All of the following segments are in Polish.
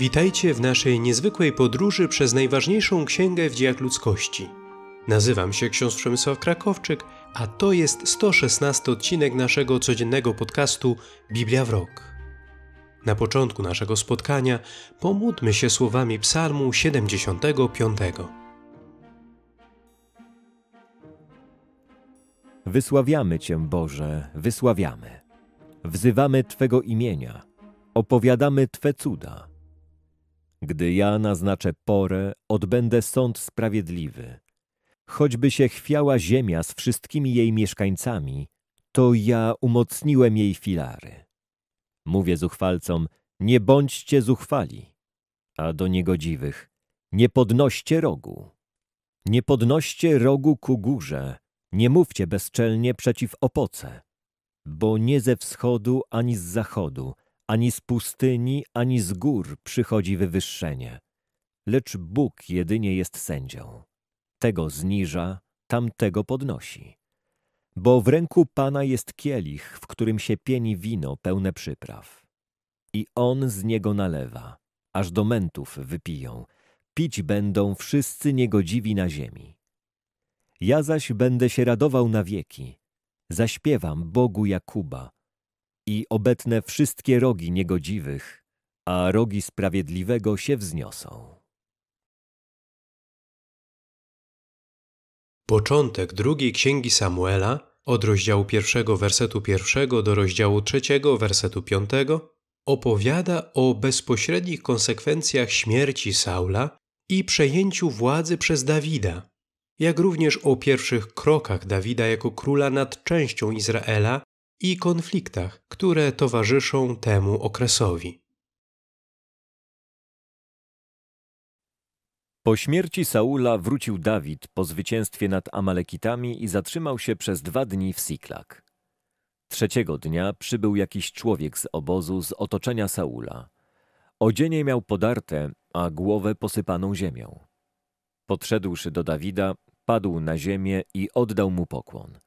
Witajcie w naszej niezwykłej podróży przez najważniejszą księgę w dziejach ludzkości. Nazywam się ksiądz Przemysław Krakowczyk, a to jest 116 odcinek naszego codziennego podcastu Biblia w rok. Na początku naszego spotkania pomódmy się słowami Psalmu 75. Wysławiamy Cię, Boże, wysławiamy. Wzywamy Twego imienia, opowiadamy Twe cuda gdy ja naznaczę porę, odbędę sąd sprawiedliwy. Choćby się chwiała ziemia z wszystkimi jej mieszkańcami, to ja umocniłem jej filary. Mówię zuchwalcom, nie bądźcie zuchwali, a do niegodziwych, nie podnoście rogu. Nie podnoście rogu ku górze, nie mówcie bezczelnie przeciw opoce, bo nie ze wschodu ani z zachodu, ani z pustyni, ani z gór przychodzi wywyższenie, lecz Bóg jedynie jest sędzią. Tego zniża, tamtego podnosi. Bo w ręku Pana jest kielich, w którym się pieni wino pełne przypraw. I On z niego nalewa, aż do mętów wypiją. Pić będą wszyscy niegodziwi na ziemi. Ja zaś będę się radował na wieki. Zaśpiewam Bogu Jakuba, i obetnę wszystkie rogi niegodziwych, a rogi sprawiedliwego się wzniosą. Początek drugiej księgi Samuela, od rozdziału pierwszego wersetu pierwszego do rozdziału trzeciego wersetu piątego, opowiada o bezpośrednich konsekwencjach śmierci Saula i przejęciu władzy przez Dawida, jak również o pierwszych krokach Dawida jako króla nad częścią Izraela i konfliktach, które towarzyszą temu okresowi. Po śmierci Saula wrócił Dawid po zwycięstwie nad Amalekitami i zatrzymał się przez dwa dni w Siklak. Trzeciego dnia przybył jakiś człowiek z obozu z otoczenia Saula. Odzienie miał podarte, a głowę posypaną ziemią. Podszedłszy do Dawida, padł na ziemię i oddał mu pokłon.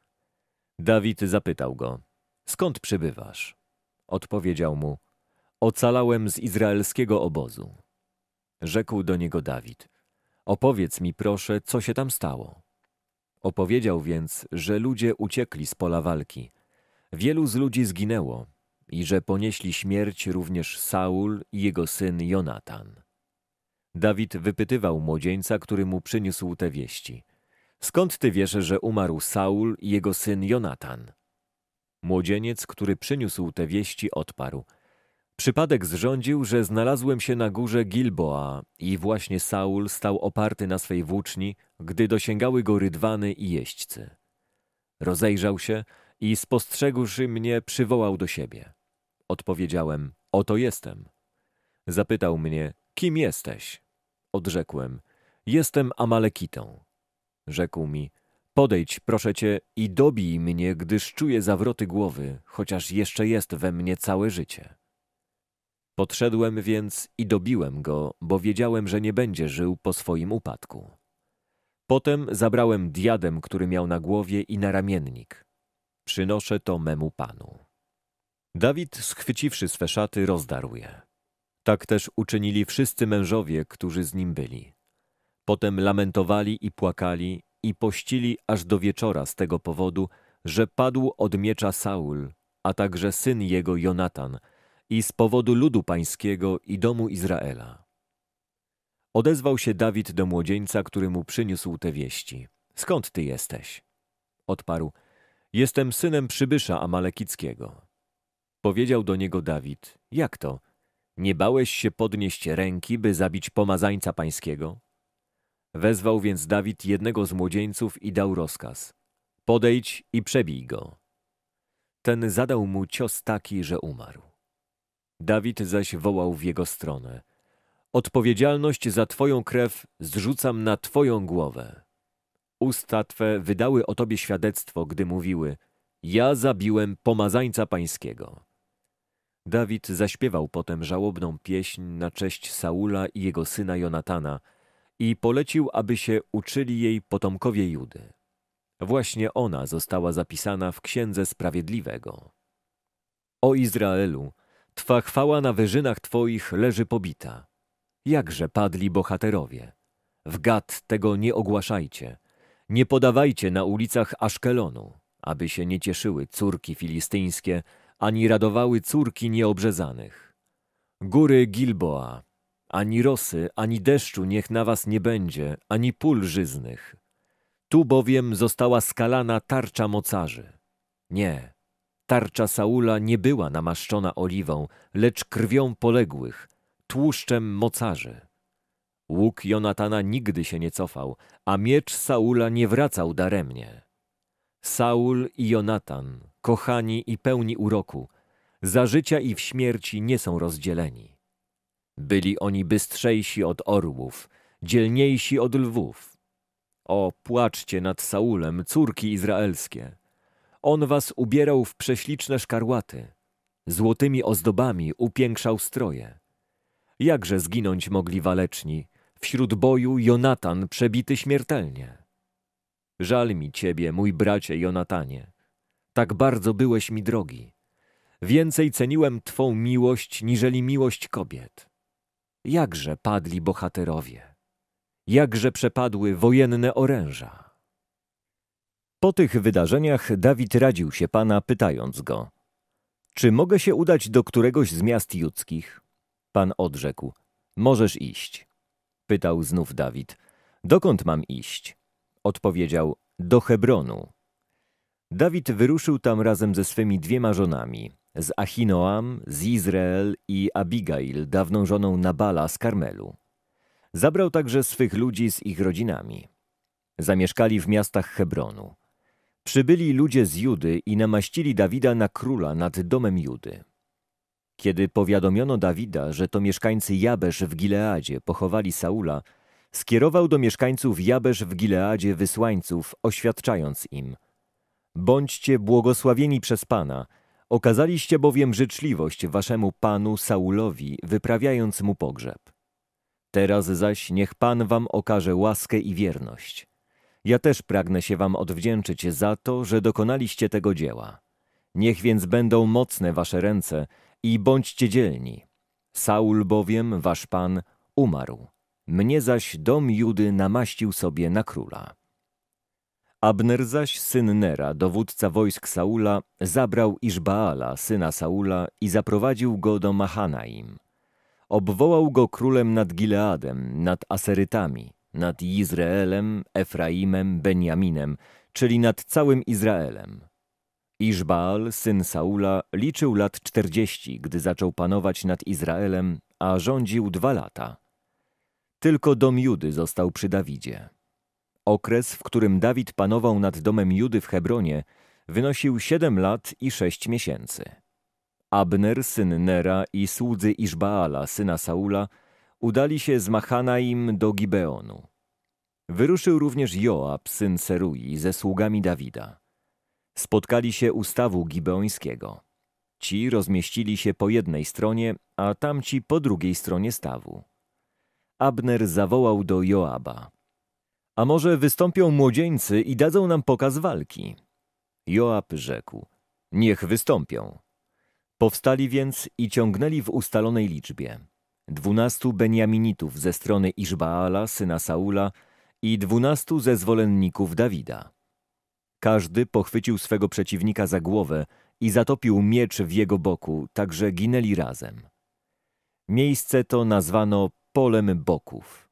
Dawid zapytał go, Skąd przybywasz? Odpowiedział mu, ocalałem z izraelskiego obozu. Rzekł do niego Dawid, opowiedz mi proszę, co się tam stało. Opowiedział więc, że ludzie uciekli z pola walki. Wielu z ludzi zginęło i że ponieśli śmierć również Saul i jego syn Jonatan. Dawid wypytywał młodzieńca, który mu przyniósł te wieści. Skąd ty wiesz, że umarł Saul i jego syn Jonatan? Młodzieniec, który przyniósł te wieści, odparł. Przypadek zrządził, że znalazłem się na górze Gilboa i właśnie Saul stał oparty na swej włóczni, gdy dosięgały go rydwany i jeźdźcy. Rozejrzał się i spostrzegłszy mnie, przywołał do siebie. Odpowiedziałem, oto jestem. Zapytał mnie, kim jesteś? Odrzekłem, jestem Amalekitą. Rzekł mi, Podejdź, proszę cię, i dobij mnie, gdyż czuję zawroty głowy, chociaż jeszcze jest we mnie całe życie. Podszedłem więc i dobiłem go, bo wiedziałem, że nie będzie żył po swoim upadku. Potem zabrałem diadem, który miał na głowie i na ramiennik. Przynoszę to memu panu. Dawid, schwyciwszy swe szaty, rozdarł je. Tak też uczynili wszyscy mężowie, którzy z nim byli. Potem lamentowali i płakali i pościli aż do wieczora z tego powodu, że padł od miecza Saul, a także syn jego Jonatan, i z powodu ludu pańskiego i domu Izraela. Odezwał się Dawid do młodzieńca, który mu przyniósł te wieści. Skąd ty jesteś? Odparł. Jestem synem przybysza amalekickiego. Powiedział do niego Dawid. Jak to? Nie bałeś się podnieść ręki, by zabić pomazańca pańskiego? Wezwał więc Dawid jednego z młodzieńców i dał rozkaz. Podejdź i przebij go. Ten zadał mu cios taki, że umarł. Dawid zaś wołał w jego stronę. Odpowiedzialność za twoją krew zrzucam na twoją głowę. Usta twe wydały o tobie świadectwo, gdy mówiły Ja zabiłem pomazańca pańskiego. Dawid zaśpiewał potem żałobną pieśń na cześć Saula i jego syna Jonatana – i polecił, aby się uczyli jej potomkowie Judy. Właśnie ona została zapisana w Księdze Sprawiedliwego. O Izraelu, Twa chwała na wyżynach Twoich leży pobita. Jakże padli bohaterowie. W gad tego nie ogłaszajcie. Nie podawajcie na ulicach Aszkelonu, aby się nie cieszyły córki filistyńskie, ani radowały córki nieobrzezanych. Góry Gilboa, ani rosy, ani deszczu niech na was nie będzie, ani pól żyznych. Tu bowiem została skalana tarcza mocarzy. Nie, tarcza Saula nie była namaszczona oliwą, lecz krwią poległych, tłuszczem mocarzy. Łuk Jonatana nigdy się nie cofał, a miecz Saula nie wracał daremnie. Saul i Jonatan, kochani i pełni uroku, za życia i w śmierci nie są rozdzieleni. Byli oni bystrzejsi od orłów, dzielniejsi od lwów. O, płaczcie nad Saulem, córki izraelskie. On was ubierał w prześliczne szkarłaty. Złotymi ozdobami upiększał stroje. Jakże zginąć mogli waleczni, wśród boju Jonatan przebity śmiertelnie. Żal mi ciebie, mój bracie Jonatanie. Tak bardzo byłeś mi drogi. Więcej ceniłem twą miłość, niżeli miłość kobiet jakże padli bohaterowie, jakże przepadły wojenne oręża. Po tych wydarzeniach Dawid radził się pana, pytając go: Czy mogę się udać do któregoś z miast judzkich? Pan odrzekł: Możesz iść. Pytał znów Dawid: Dokąd mam iść? Odpowiedział: Do Hebronu. Dawid wyruszył tam razem ze swymi dwiema żonami, z Achinoam, z Izrael i Abigail, dawną żoną Nabala z Karmelu. Zabrał także swych ludzi z ich rodzinami. Zamieszkali w miastach Hebronu. Przybyli ludzie z Judy i namaścili Dawida na króla nad domem Judy. Kiedy powiadomiono Dawida, że to mieszkańcy Jabesz w Gileadzie pochowali Saula, skierował do mieszkańców Jabesz w Gileadzie wysłańców, oświadczając im: Bądźcie błogosławieni przez Pana, Okazaliście bowiem życzliwość waszemu panu Saulowi, wyprawiając mu pogrzeb. Teraz zaś niech pan wam okaże łaskę i wierność. Ja też pragnę się wam odwdzięczyć za to, że dokonaliście tego dzieła. Niech więc będą mocne wasze ręce i bądźcie dzielni. Saul bowiem, wasz pan, umarł. Mnie zaś dom Judy namaścił sobie na króla. Abner zaś, syn Nera, dowódca wojsk Saula, zabrał Iszbaala, syna Saula, i zaprowadził go do Mahanaim. Obwołał go królem nad Gileadem, nad Aserytami, nad Izraelem, Efraimem, Benjaminem, czyli nad całym Izraelem. Iszbaal, syn Saula, liczył lat czterdzieści, gdy zaczął panować nad Izraelem, a rządził dwa lata. Tylko dom Judy został przy Dawidzie. Okres, w którym Dawid panował nad domem Judy w Hebronie, wynosił siedem lat i sześć miesięcy. Abner, syn Nera i słudzy Iszbaala, syna Saula, udali się z Machanaim do Gibeonu. Wyruszył również Joab, syn Serui, ze sługami Dawida. Spotkali się u stawu gibeońskiego. Ci rozmieścili się po jednej stronie, a tamci po drugiej stronie stawu. Abner zawołał do Joaba – a może wystąpią młodzieńcy i dadzą nam pokaz walki? Joab rzekł, niech wystąpią. Powstali więc i ciągnęli w ustalonej liczbie. Dwunastu benjaminitów ze strony Iżbaala, syna Saula, i dwunastu ze zwolenników Dawida. Każdy pochwycił swego przeciwnika za głowę i zatopił miecz w jego boku, także ginęli razem. Miejsce to nazwano Polem Boków.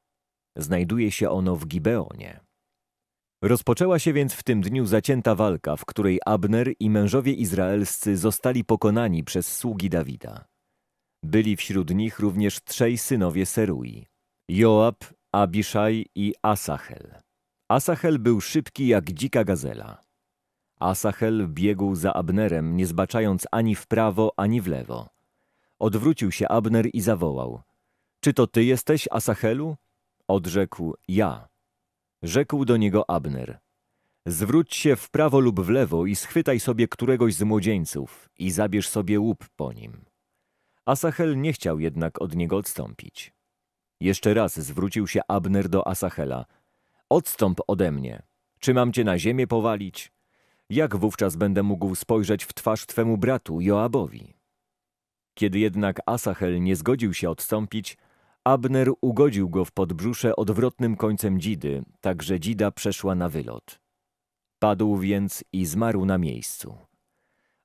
Znajduje się ono w Gibeonie. Rozpoczęła się więc w tym dniu zacięta walka, w której Abner i mężowie izraelscy zostali pokonani przez sługi Dawida. Byli wśród nich również trzej synowie Serui: Joab, Abiszaj i Asachel. Asachel był szybki jak dzika gazela. Asachel biegł za Abnerem, nie zbaczając ani w prawo, ani w lewo. Odwrócił się Abner i zawołał: Czy to ty jesteś, Asachelu? Odrzekł ja. Rzekł do niego Abner. Zwróć się w prawo lub w lewo i schwytaj sobie któregoś z młodzieńców i zabierz sobie łup po nim. Asachel nie chciał jednak od niego odstąpić. Jeszcze raz zwrócił się Abner do Asachela. Odstąp ode mnie. Czy mam cię na ziemię powalić? Jak wówczas będę mógł spojrzeć w twarz twemu bratu Joabowi? Kiedy jednak Asachel nie zgodził się odstąpić, Abner ugodził go w podbrzusze odwrotnym końcem dzidy, tak że dzida przeszła na wylot. Padł więc i zmarł na miejscu.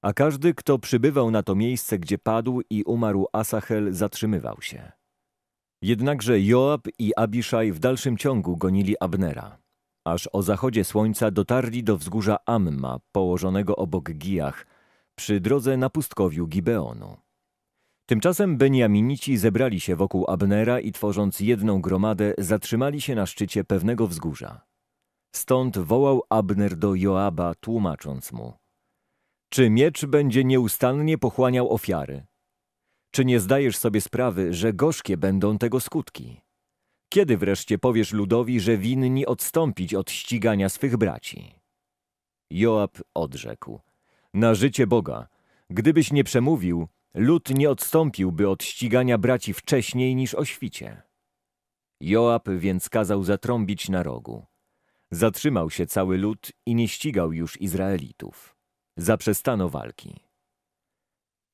A każdy, kto przybywał na to miejsce, gdzie padł i umarł Asahel zatrzymywał się. Jednakże Joab i Abiszaj w dalszym ciągu gonili Abnera, aż o zachodzie słońca dotarli do wzgórza Amma, położonego obok Gijach, przy drodze na pustkowiu Gibeonu. Tymczasem Beniaminici zebrali się wokół Abnera i tworząc jedną gromadę zatrzymali się na szczycie pewnego wzgórza. Stąd wołał Abner do Joaba, tłumacząc mu. Czy miecz będzie nieustannie pochłaniał ofiary? Czy nie zdajesz sobie sprawy, że gorzkie będą tego skutki? Kiedy wreszcie powiesz ludowi, że winni odstąpić od ścigania swych braci? Joab odrzekł. Na życie Boga, gdybyś nie przemówił, Lud nie odstąpiłby od ścigania braci wcześniej niż o świcie. Joab więc kazał zatrąbić na rogu. Zatrzymał się cały lud i nie ścigał już Izraelitów. Zaprzestano walki.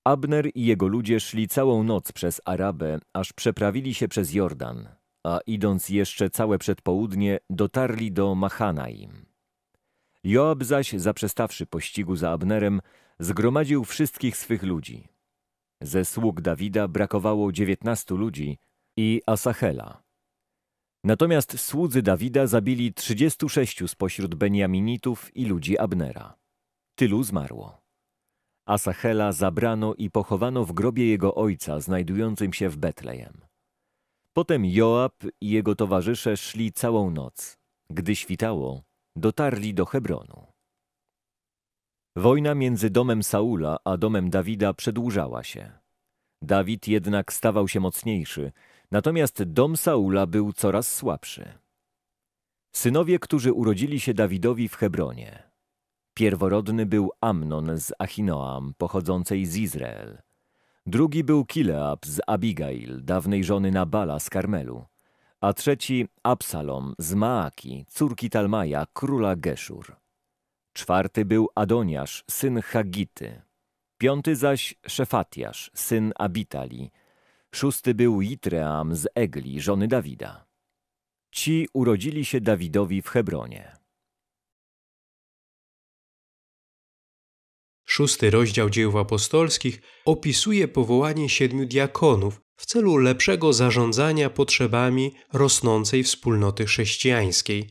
Abner i jego ludzie szli całą noc przez Arabę, aż przeprawili się przez Jordan, a idąc jeszcze całe przedpołudnie, dotarli do Machanaim. Joab zaś, zaprzestawszy pościgu za Abnerem, zgromadził wszystkich swych ludzi, ze sług Dawida brakowało dziewiętnastu ludzi i Asachela. Natomiast słudzy Dawida zabili trzydziestu sześciu spośród Benjaminitów i ludzi Abnera. Tylu zmarło. Asachela zabrano i pochowano w grobie jego ojca, znajdującym się w Betlejem. Potem Joab i jego towarzysze szli całą noc. Gdy świtało, dotarli do Hebronu. Wojna między domem Saula a domem Dawida przedłużała się. Dawid jednak stawał się mocniejszy, natomiast dom Saula był coraz słabszy. Synowie, którzy urodzili się Dawidowi w Hebronie. Pierworodny był Amnon z Achinoam, pochodzącej z Izrael. Drugi był Kileab z Abigail, dawnej żony Nabala z Karmelu. A trzeci Absalom z Maaki, córki Talmaja, króla Geszur. Czwarty był Adoniasz, syn Hagity. Piąty zaś Szefatiasz, syn Abitali. Szósty był Jitream z Egli, żony Dawida. Ci urodzili się Dawidowi w Hebronie. Szósty rozdział dziejów apostolskich opisuje powołanie siedmiu diakonów w celu lepszego zarządzania potrzebami rosnącej wspólnoty chrześcijańskiej,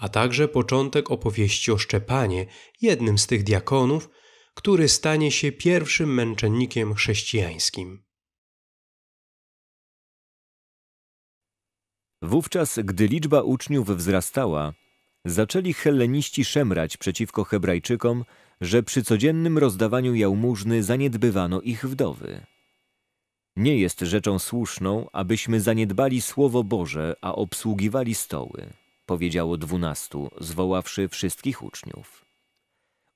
a także początek opowieści o Szczepanie, jednym z tych diakonów, który stanie się pierwszym męczennikiem chrześcijańskim. Wówczas, gdy liczba uczniów wzrastała, zaczęli helleniści szemrać przeciwko Hebrajczykom, że przy codziennym rozdawaniu jałmużny zaniedbywano ich wdowy. Nie jest rzeczą słuszną, abyśmy zaniedbali Słowo Boże, a obsługiwali stoły powiedziało dwunastu, zwoławszy wszystkich uczniów.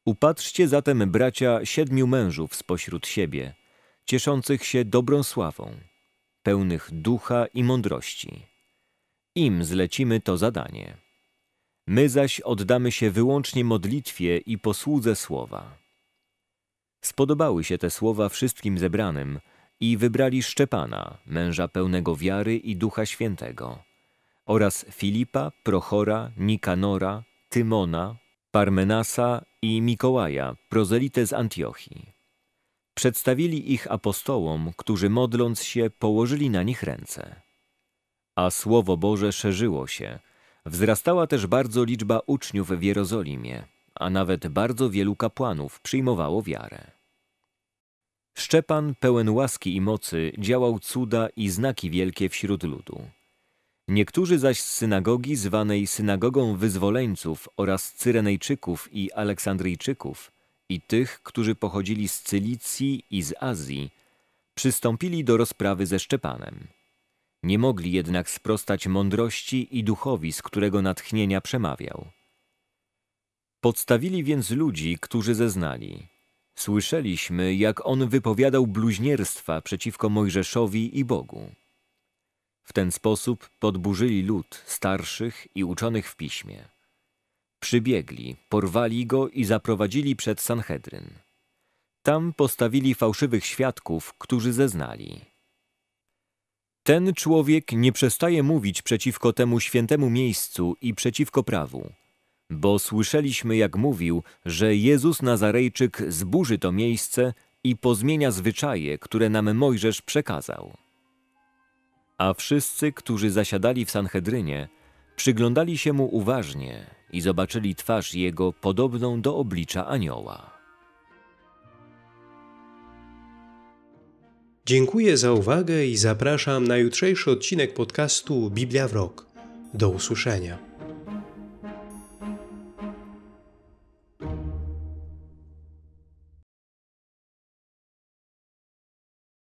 Upatrzcie zatem, bracia, siedmiu mężów spośród siebie, cieszących się dobrą sławą, pełnych ducha i mądrości. Im zlecimy to zadanie. My zaś oddamy się wyłącznie modlitwie i posłudze słowa. Spodobały się te słowa wszystkim zebranym i wybrali Szczepana, męża pełnego wiary i ducha świętego oraz Filipa, Prochora, Nikanora, Tymona, Parmenasa i Mikołaja, prozelite z Antiochii. Przedstawili ich apostołom, którzy modląc się położyli na nich ręce. A Słowo Boże szerzyło się. Wzrastała też bardzo liczba uczniów w Jerozolimie, a nawet bardzo wielu kapłanów przyjmowało wiarę. Szczepan, pełen łaski i mocy, działał cuda i znaki wielkie wśród ludu. Niektórzy zaś z synagogi zwanej synagogą wyzwoleńców oraz Cyrenejczyków i Aleksandryjczyków i tych, którzy pochodzili z Cylicji i z Azji, przystąpili do rozprawy ze Szczepanem. Nie mogli jednak sprostać mądrości i duchowi, z którego natchnienia przemawiał. Podstawili więc ludzi, którzy zeznali. Słyszeliśmy, jak on wypowiadał bluźnierstwa przeciwko Mojżeszowi i Bogu. W ten sposób podburzyli lud starszych i uczonych w piśmie. Przybiegli, porwali go i zaprowadzili przed Sanhedryn. Tam postawili fałszywych świadków, którzy zeznali. Ten człowiek nie przestaje mówić przeciwko temu świętemu miejscu i przeciwko prawu, bo słyszeliśmy, jak mówił, że Jezus Nazarejczyk zburzy to miejsce i pozmienia zwyczaje, które nam Mojżesz przekazał. A wszyscy, którzy zasiadali w Sanhedrynie, przyglądali się mu uważnie i zobaczyli twarz jego podobną do oblicza anioła. Dziękuję za uwagę i zapraszam na jutrzejszy odcinek podcastu Biblia w Rok. Do usłyszenia.